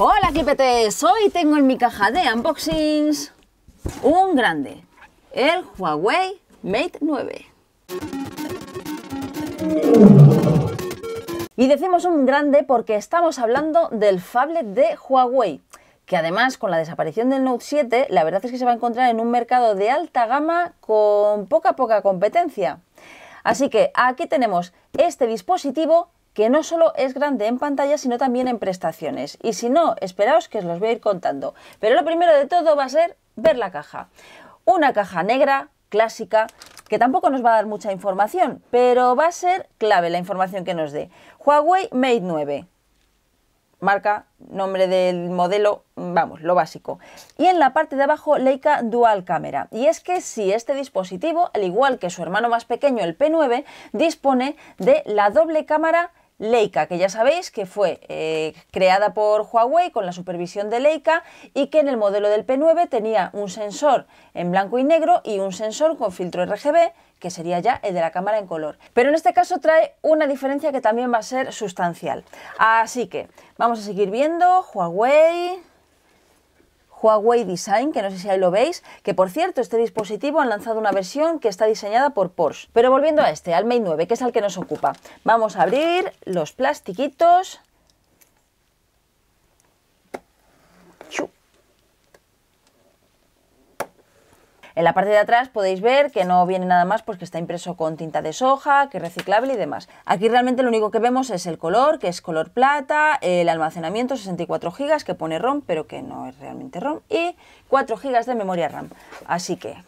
Hola clipetes, hoy tengo en mi caja de unboxings un grande, el Huawei Mate 9. Y decimos un grande porque estamos hablando del Fablet de Huawei, que además con la desaparición del Note 7, la verdad es que se va a encontrar en un mercado de alta gama con poca poca competencia. Así que aquí tenemos este dispositivo que no solo es grande en pantalla, sino también en prestaciones. Y si no, esperaos que os los voy a ir contando. Pero lo primero de todo va a ser ver la caja. Una caja negra, clásica, que tampoco nos va a dar mucha información, pero va a ser clave la información que nos dé. Huawei Mate 9, marca, nombre del modelo, vamos, lo básico. Y en la parte de abajo, Leica Dual Camera. Y es que si este dispositivo, al igual que su hermano más pequeño, el P9, dispone de la doble cámara Leica, que ya sabéis que fue eh, creada por Huawei con la supervisión de Leica y que en el modelo del P9 tenía un sensor en blanco y negro y un sensor con filtro RGB que sería ya el de la cámara en color. Pero en este caso trae una diferencia que también va a ser sustancial. Así que vamos a seguir viendo Huawei, Huawei Design, que no sé si ahí lo veis, que por cierto, este dispositivo han lanzado una versión que está diseñada por Porsche. Pero volviendo a este, al Mate 9, que es el que nos ocupa, vamos a abrir los plastiquitos En la parte de atrás podéis ver que no viene nada más porque pues está impreso con tinta de soja, que es reciclable y demás. Aquí realmente lo único que vemos es el color, que es color plata, el almacenamiento 64 GB que pone ROM, pero que no es realmente ROM, y 4 GB de memoria RAM. Así que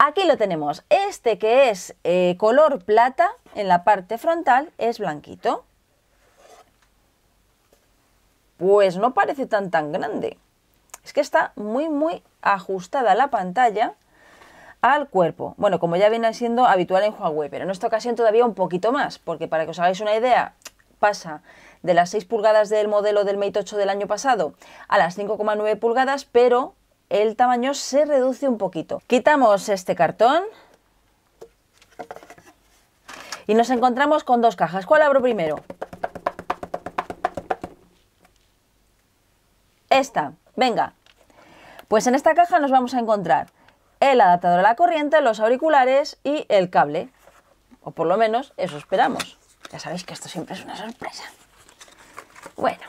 Aquí lo tenemos. Este que es eh, color plata en la parte frontal es blanquito pues no parece tan tan grande. Es que está muy muy ajustada la pantalla al cuerpo. Bueno, como ya viene siendo habitual en Huawei, pero en esta ocasión todavía un poquito más, porque para que os hagáis una idea, pasa de las 6 pulgadas del modelo del Mate 8 del año pasado a las 5,9 pulgadas, pero el tamaño se reduce un poquito. Quitamos este cartón y nos encontramos con dos cajas. ¿Cuál abro primero? esta. Venga. Pues en esta caja nos vamos a encontrar el adaptador a la corriente, los auriculares y el cable. O por lo menos eso esperamos. Ya sabéis que esto siempre es una sorpresa. Bueno.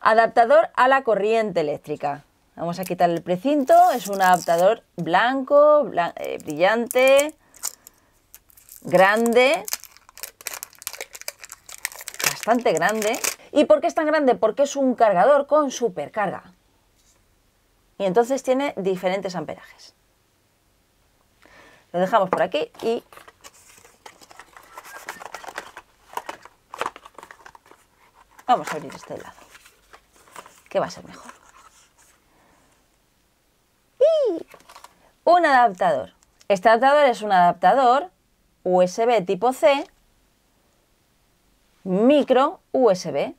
Adaptador a la corriente eléctrica. Vamos a quitar el precinto. Es un adaptador blanco, eh, brillante, grande. Bastante grande. ¿Y por qué es tan grande? Porque es un cargador con supercarga. Y entonces tiene diferentes amperajes. Lo dejamos por aquí y... Vamos a abrir este lado, ¿Qué va a ser mejor. ¡Y! Un adaptador. Este adaptador es un adaptador USB tipo C micro USB.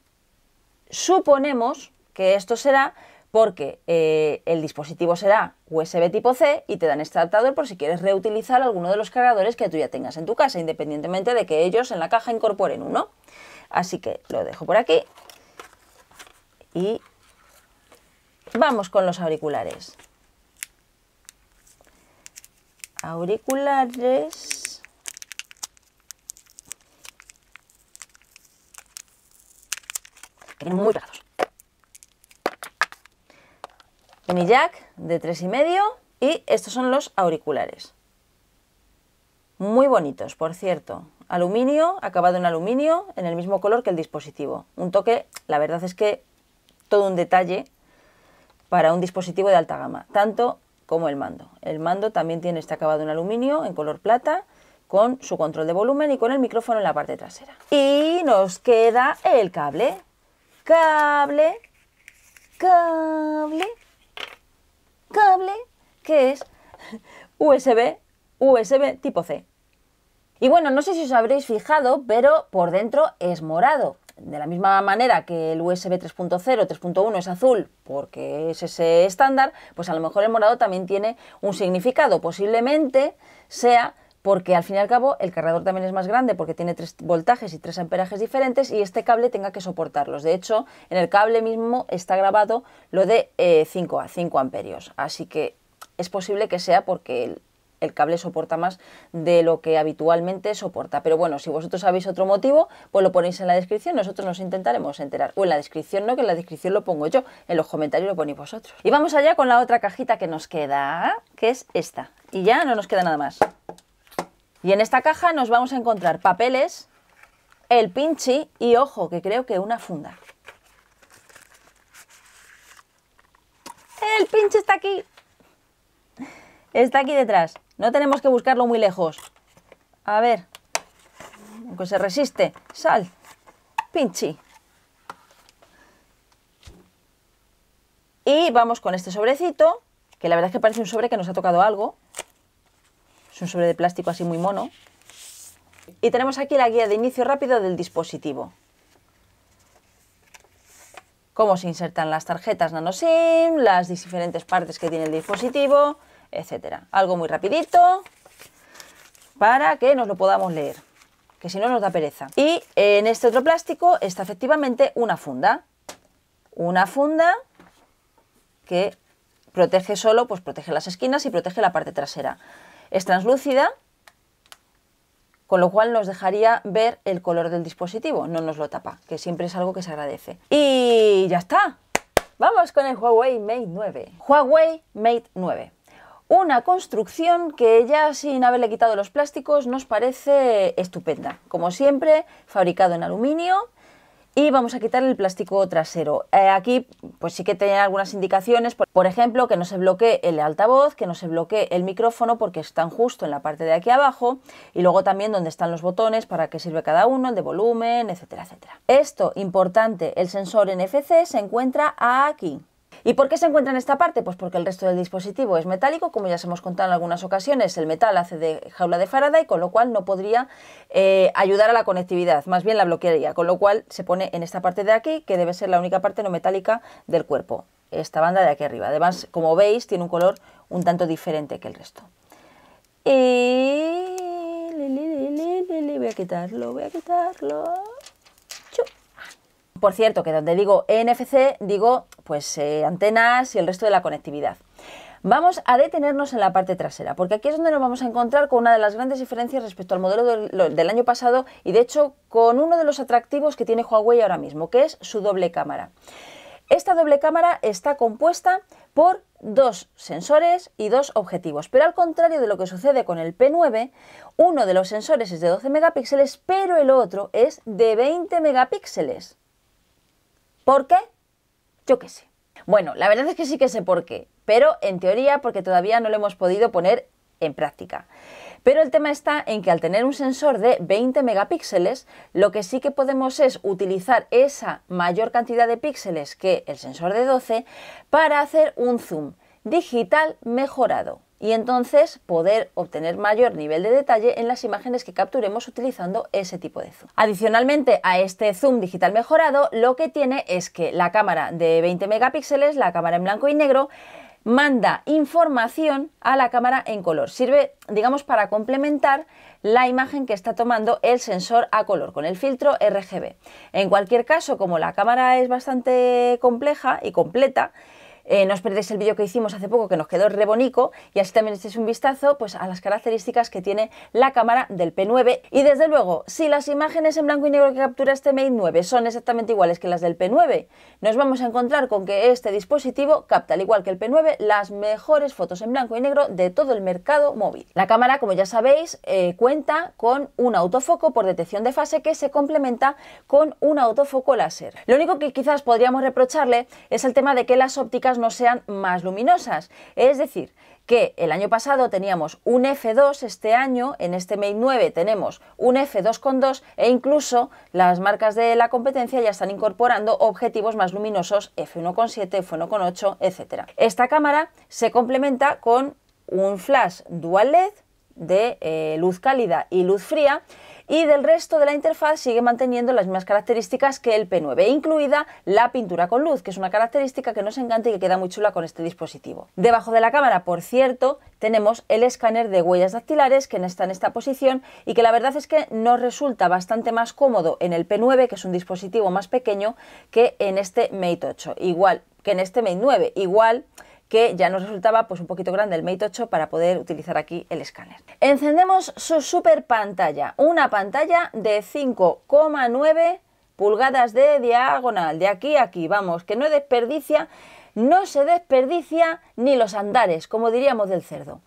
Suponemos que esto será porque eh, el dispositivo será USB tipo C y te dan este adaptador por si quieres reutilizar alguno de los cargadores que tú ya tengas en tu casa, independientemente de que ellos en la caja incorporen uno. Así que lo dejo por aquí y vamos con los auriculares. Auriculares muy pegados. Mi jack de 35 y y estos son los auriculares. Muy bonitos, por cierto. Aluminio, acabado en aluminio, en el mismo color que el dispositivo. Un toque, la verdad es que todo un detalle para un dispositivo de alta gama, tanto como el mando. El mando también tiene este acabado en aluminio, en color plata, con su control de volumen y con el micrófono en la parte trasera. Y nos queda el cable, cable, cable, cable, que es USB, USB tipo C. Y bueno, no sé si os habréis fijado, pero por dentro es morado. De la misma manera que el USB 3.0, 3.1 es azul porque es ese estándar, pues a lo mejor el morado también tiene un significado. Posiblemente sea porque al fin y al cabo el cargador también es más grande porque tiene tres voltajes y tres amperajes diferentes y este cable tenga que soportarlos. De hecho, en el cable mismo está grabado lo de 5 eh, a 5 amperios, así que es posible que sea porque el, el cable soporta más de lo que habitualmente soporta. Pero bueno, si vosotros sabéis otro motivo, pues lo ponéis en la descripción, nosotros nos intentaremos enterar. O en la descripción no, que en la descripción lo pongo yo, en los comentarios lo ponéis vosotros. Y vamos allá con la otra cajita que nos queda, que es esta. Y ya no nos queda nada más. Y en esta caja nos vamos a encontrar papeles, el pinchi y, ojo, que creo que una funda. ¡El pinche está aquí! Está aquí detrás. No tenemos que buscarlo muy lejos. A ver. Aunque se resiste. Sal. Pinchi. Y vamos con este sobrecito, que la verdad es que parece un sobre que nos ha tocado algo un sobre de plástico así muy mono. Y tenemos aquí la guía de inicio rápido del dispositivo. Cómo se insertan las tarjetas nanoSIM, las diferentes partes que tiene el dispositivo, etcétera. Algo muy rapidito para que nos lo podamos leer, que si no nos da pereza. Y en este otro plástico está efectivamente una funda. Una funda que protege solo, pues protege las esquinas y protege la parte trasera. Es translúcida, con lo cual nos dejaría ver el color del dispositivo, no nos lo tapa, que siempre es algo que se agradece. Y ya está. Vamos con el Huawei Mate 9. Huawei Mate 9. Una construcción que ya sin haberle quitado los plásticos nos parece estupenda. Como siempre, fabricado en aluminio, y vamos a quitar el plástico trasero. Eh, aquí pues sí que tienen algunas indicaciones, por, por, ejemplo, que no se bloquee el altavoz, que no se bloquee el micrófono porque están justo en la parte de aquí abajo y luego también donde están los botones para qué sirve cada uno, el de volumen, etcétera, etcétera. Esto, importante, el sensor NFC se encuentra aquí. ¿Y por qué se encuentra en esta parte? Pues porque el resto del dispositivo es metálico, como ya se hemos contado en algunas ocasiones, el metal hace de jaula de Faraday, con lo cual no podría eh, ayudar a la conectividad, más bien la bloquearía, con lo cual se pone en esta parte de aquí, que debe ser la única parte no metálica del cuerpo, esta banda de aquí arriba. Además, como veis, tiene un color un tanto diferente que el resto. Voy a quitarlo, voy a quitarlo. Por cierto, que donde digo e NFC, digo pues eh, antenas y el resto de la conectividad. Vamos a detenernos en la parte trasera, porque aquí es donde nos vamos a encontrar con una de las grandes diferencias respecto al modelo del, año pasado y de hecho con uno de los atractivos que tiene Huawei ahora mismo, que es su doble cámara. Esta doble cámara está compuesta por dos sensores y dos objetivos, pero al contrario de lo que sucede con el P9, uno de los sensores es de 12 megapíxeles, pero el otro es de 20 megapíxeles. ¿Por qué? Yo qué sé. Bueno, la verdad es que sí que sé por qué, pero en teoría porque todavía no lo hemos podido poner en práctica. Pero el tema está en que al tener un sensor de 20 megapíxeles, lo que sí que podemos es utilizar esa mayor cantidad de píxeles que el sensor de 12 para hacer un zoom digital mejorado y entonces poder obtener mayor nivel de detalle en las imágenes que capturemos utilizando ese tipo de zoom. Adicionalmente a este zoom digital mejorado, lo que tiene es que la cámara de 20 megapíxeles, la cámara en blanco y negro, manda información a la cámara en color. Sirve, digamos, para complementar la imagen que está tomando el sensor a color con el filtro RGB. En cualquier caso, como la cámara es bastante compleja y completa, eh, no os perdéis el vídeo que hicimos hace poco que nos quedó re y así también echéis un vistazo pues, a las características que tiene la cámara del P9 y desde luego si las imágenes en blanco y negro que captura este Mate 9 son exactamente iguales que las del P9 nos vamos a encontrar con que este dispositivo capta al igual que el P9 las mejores fotos en blanco y negro de todo el mercado móvil. La cámara como ya sabéis eh, cuenta con un autofoco por detección de fase que se complementa con un autofoco láser. Lo único que quizás podríamos reprocharle es el tema de que las ópticas no sean más luminosas. Es decir, que el año pasado teníamos un F2, este año en este Mate 9 tenemos un F2.2 e incluso las marcas de la competencia ya están incorporando objetivos más luminosos F1.7, F1.8, etc. Esta cámara se complementa con un flash dual LED de eh, luz cálida y luz fría y del resto de la interfaz sigue manteniendo las mismas características que el P9, incluida la pintura con luz, que es una característica que nos encanta y que queda muy chula con este dispositivo. Debajo de la cámara, por cierto, tenemos el escáner de huellas dactilares que está en esta posición y que la verdad es que nos resulta bastante más cómodo en el P9, que es un dispositivo más pequeño, que en este Mate 8, igual que en este Mate 9, igual que ya nos resultaba pues un poquito grande el Mate 8 para poder utilizar aquí el escáner. Encendemos su super pantalla, una pantalla de 5,9 pulgadas de diagonal, de aquí a aquí, vamos, que no desperdicia, no se desperdicia ni los andares, como diríamos del cerdo.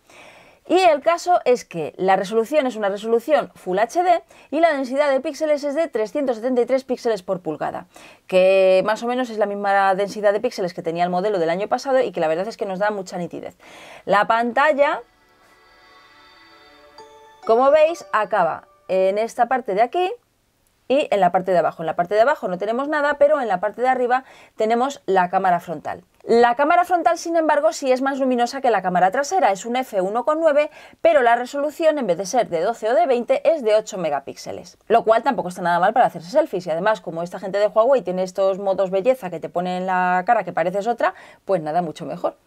Y el caso es que la resolución es una resolución Full HD y la densidad de píxeles es de 373 píxeles por pulgada, que más o menos es la misma densidad de píxeles que tenía el modelo del año pasado y que la verdad es que nos da mucha nitidez. La pantalla, como veis, acaba en esta parte de aquí y en la parte de abajo. En la parte de abajo no tenemos nada, pero en la parte de arriba tenemos la cámara frontal. La cámara frontal, sin embargo, sí es más luminosa que la cámara trasera, es un f1.9, pero la resolución, en vez de ser de 12 o de 20, es de 8 megapíxeles. Lo cual tampoco está nada mal para hacerse selfies. Y además, como esta gente de Huawei tiene estos modos belleza que te ponen la cara que pareces otra, pues nada, mucho mejor.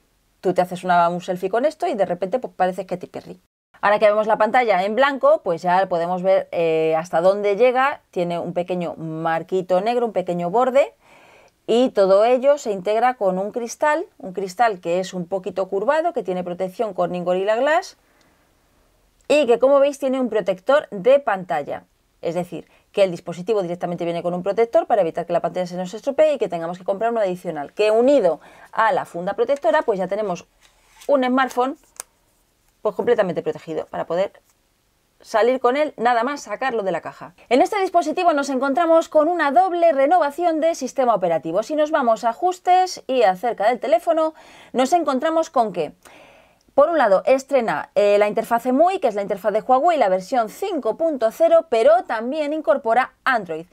Tú te haces una, un selfie con esto y de repente pues, pareces que te querría. Ahora que vemos la pantalla en blanco, pues ya podemos ver eh, hasta dónde llega. Tiene un pequeño marquito negro, un pequeño borde y todo ello se integra con un cristal, un cristal que es un poquito curvado, que tiene protección con Gorilla Glass y que como veis tiene un protector de pantalla. Es decir, que el dispositivo directamente viene con un protector para evitar que la pantalla se nos estropee y que tengamos que comprar uno adicional. Que unido a la funda protectora, pues ya tenemos un smartphone pues completamente protegido para poder salir con él, nada más sacarlo de la caja. En este dispositivo nos encontramos con una doble renovación de sistema operativo. Si nos vamos a ajustes y acerca del teléfono, nos encontramos con que por un lado, estrena eh, la interfaz MUI, que es la interfaz de Huawei, la versión 5.0, pero también incorpora Android,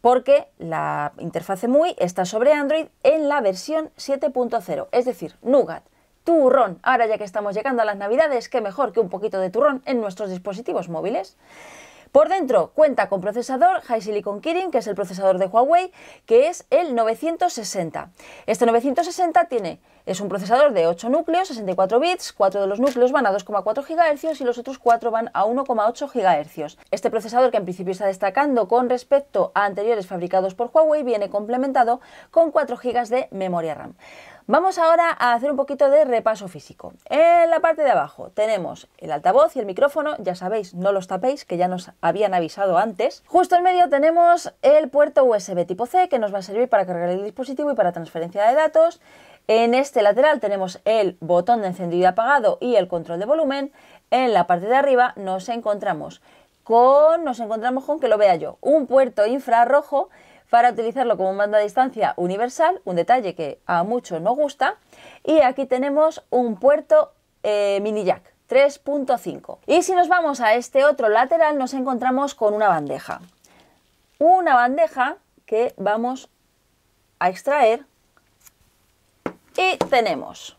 porque la interfaz MUI está sobre Android en la versión 7.0, es decir, Nougat turrón. Ahora ya que estamos llegando a las navidades, qué mejor que un poquito de turrón en nuestros dispositivos móviles. Por dentro cuenta con procesador High Silicon Kirin, que es el procesador de Huawei, que es el 960. Este 960 tiene es un procesador de 8 núcleos, 64 bits, 4 de los núcleos van a 2,4 GHz y los otros 4 van a 1,8 GHz. Este procesador que en principio está destacando con respecto a anteriores fabricados por Huawei viene complementado con 4 GB de memoria RAM. Vamos ahora a hacer un poquito de repaso físico. En la parte de abajo tenemos el altavoz y el micrófono, ya sabéis, no los tapéis, que ya nos habían avisado antes. Justo en medio tenemos el puerto USB tipo C, que nos va a servir para cargar el dispositivo y para transferencia de datos. En este lateral tenemos el botón de encendido y apagado y el control de volumen. En la parte de arriba nos encontramos con, nos encontramos con que lo vea yo, un puerto infrarrojo para utilizarlo como mando a distancia universal, un detalle que a muchos nos gusta. Y aquí tenemos un puerto eh, mini jack. 3.5. Y si nos vamos a este otro lateral nos encontramos con una bandeja. Una bandeja que vamos a extraer y tenemos,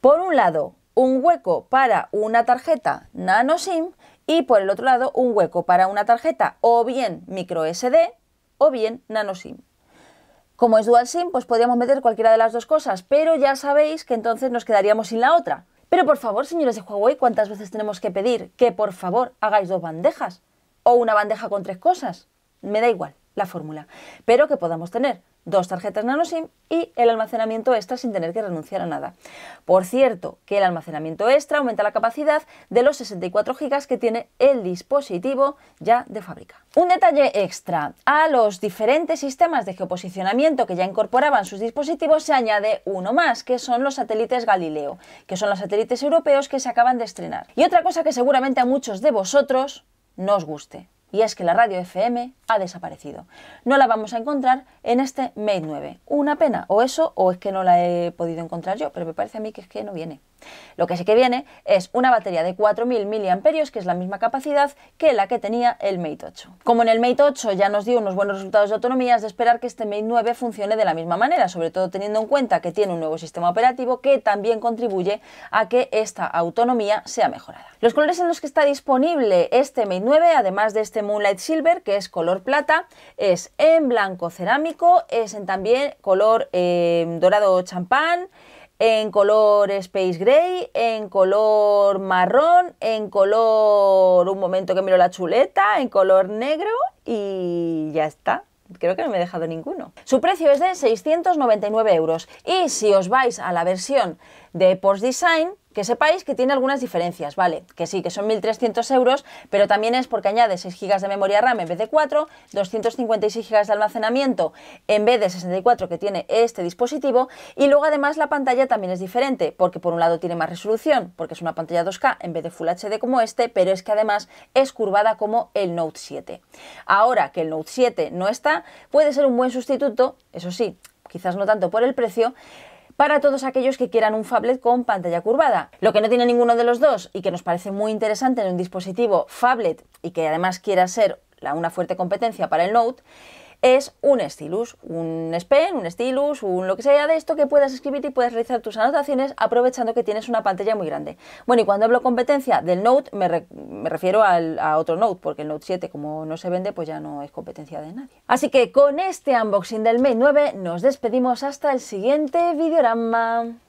por un lado, un hueco para una tarjeta nano SIM y por el otro lado un hueco para una tarjeta o bien micro SD o bien nano SIM. Como es dual SIM, pues podríamos meter cualquiera de las dos cosas, pero ya sabéis que entonces nos quedaríamos sin la otra. Pero por favor, señores de Huawei, ¿cuántas veces tenemos que pedir que por favor hagáis dos bandejas? O una bandeja con tres cosas. Me da igual la fórmula, pero que podamos tener dos tarjetas nano SIM y el almacenamiento extra sin tener que renunciar a nada. Por cierto, que el almacenamiento extra aumenta la capacidad de los 64 GB que tiene el dispositivo ya de fábrica. Un detalle extra, a los diferentes sistemas de geoposicionamiento que ya incorporaban sus dispositivos se añade uno más, que son los satélites Galileo, que son los satélites europeos que se acaban de estrenar. Y otra cosa que seguramente a muchos de vosotros no os guste, y es que la radio FM ha desaparecido. No la vamos a encontrar en este Mate 9. Una pena, o eso, o es que no la he podido encontrar yo, pero me parece a mí que es que no viene. Lo que sí que viene es una batería de 4.000 mAh, que es la misma capacidad que la que tenía el Mate 8. Como en el Mate 8 ya nos dio unos buenos resultados de autonomía, es de esperar que este Mate 9 funcione de la misma manera, sobre todo teniendo en cuenta que tiene un nuevo sistema operativo que también contribuye a que esta autonomía sea mejorada. Los colores en los que está disponible este Mate 9, además de este Moonlight Silver, que es color plata, es en blanco cerámico, es en también color eh, dorado champán, en color space gray, en color marrón, en color un momento que miro la chuleta, en color negro y ya está. Creo que no me he dejado ninguno. Su precio es de 699 euros y si os vais a la versión de Porsche Design que sepáis que tiene algunas diferencias, ¿vale? Que sí, que son 1.300 euros, pero también es porque añade 6 GB de memoria RAM en vez de 4, 256 GB de almacenamiento en vez de 64 que tiene este dispositivo, y luego además la pantalla también es diferente, porque por un lado tiene más resolución, porque es una pantalla 2K en vez de Full HD como este, pero es que además es curvada como el Note 7. Ahora que el Note 7 no está, puede ser un buen sustituto, eso sí, quizás no tanto por el precio, para todos aquellos que quieran un Fablet con pantalla curvada. Lo que no tiene ninguno de los dos y que nos parece muy interesante en un dispositivo Fablet y que además quiera ser una fuerte competencia para el Note es un stylus, un pen, un stylus, un lo que sea de esto que puedas escribir y puedes realizar tus anotaciones aprovechando que tienes una pantalla muy grande. Bueno, y cuando hablo competencia del Note me, refiero al, a otro Note, porque el Note 7 como no se vende pues ya no es competencia de nadie. Así que con este unboxing del Mate 9 nos despedimos hasta el siguiente videorama.